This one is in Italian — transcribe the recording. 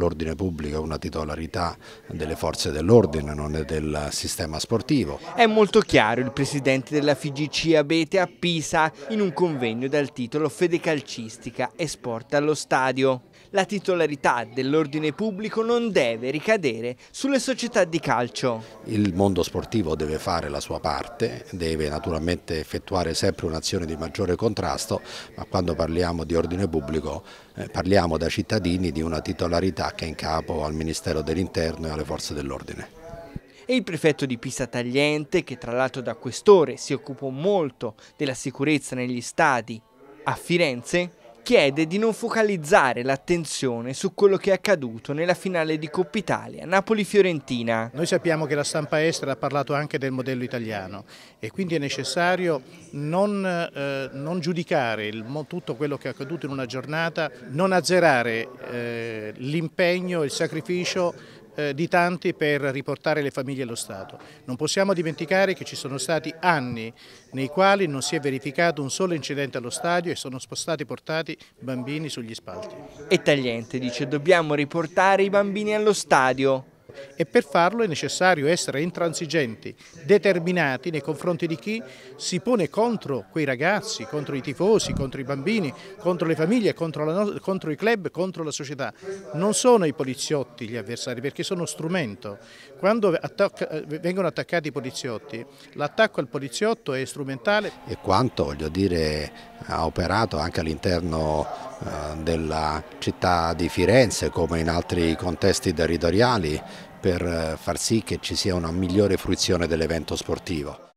l'ordine pubblico è una titolarità delle forze dell'ordine, non è del sistema sportivo. È molto chiaro il presidente della FIGC Abete a Pisa in un convegno dal titolo Fede Calcistica e Sport allo Stadio. La titolarità dell'ordine pubblico non deve ricadere sulle società di calcio. Il mondo sportivo deve fare la sua parte, deve naturalmente effettuare sempre un'azione di maggiore contrasto, ma quando parliamo di ordine pubblico eh, parliamo da cittadini di una titolarità che è in capo al Ministero dell'Interno e alle forze dell'ordine e il prefetto di Pisa Tagliente, che tra l'altro da questore si occupò molto della sicurezza negli stadi a Firenze, chiede di non focalizzare l'attenzione su quello che è accaduto nella finale di Coppa Italia, Napoli-Fiorentina. Noi sappiamo che la stampa estera ha parlato anche del modello italiano e quindi è necessario non, eh, non giudicare il, tutto quello che è accaduto in una giornata, non azzerare eh, l'impegno, il sacrificio eh, di tanti per riportare le famiglie allo Stato. Non possiamo dimenticare che ci sono stati anni nei quali non si è verificato un solo incidente allo stadio e sono stati portati bambini sugli spalti. E Tagliente dice dobbiamo riportare i bambini allo stadio e per farlo è necessario essere intransigenti, determinati nei confronti di chi si pone contro quei ragazzi, contro i tifosi, contro i bambini, contro le famiglie, contro, no contro i club, contro la società. Non sono i poliziotti gli avversari perché sono strumento. Quando attacca eh, vengono attaccati i poliziotti, l'attacco al poliziotto è strumentale. E quanto, voglio dire, ha operato anche all'interno eh, della città di Firenze come in altri contesti territoriali per eh, far sì che ci sia una migliore fruizione dell'evento sportivo.